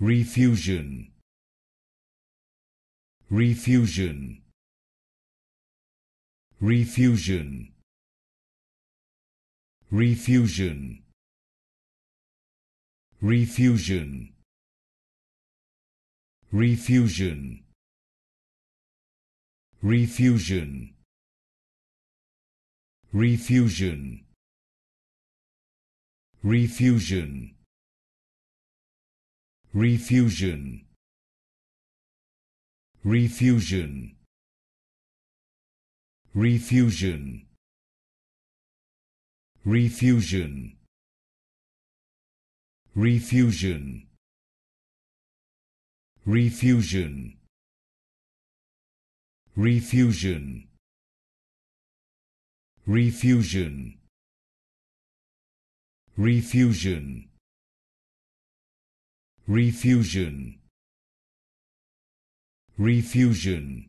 refusion refusion refusion refusion refusion refusion refusion refusion refusion refusion refusion refusion refusion refusion refusion refusion refusion refusion refusion refusion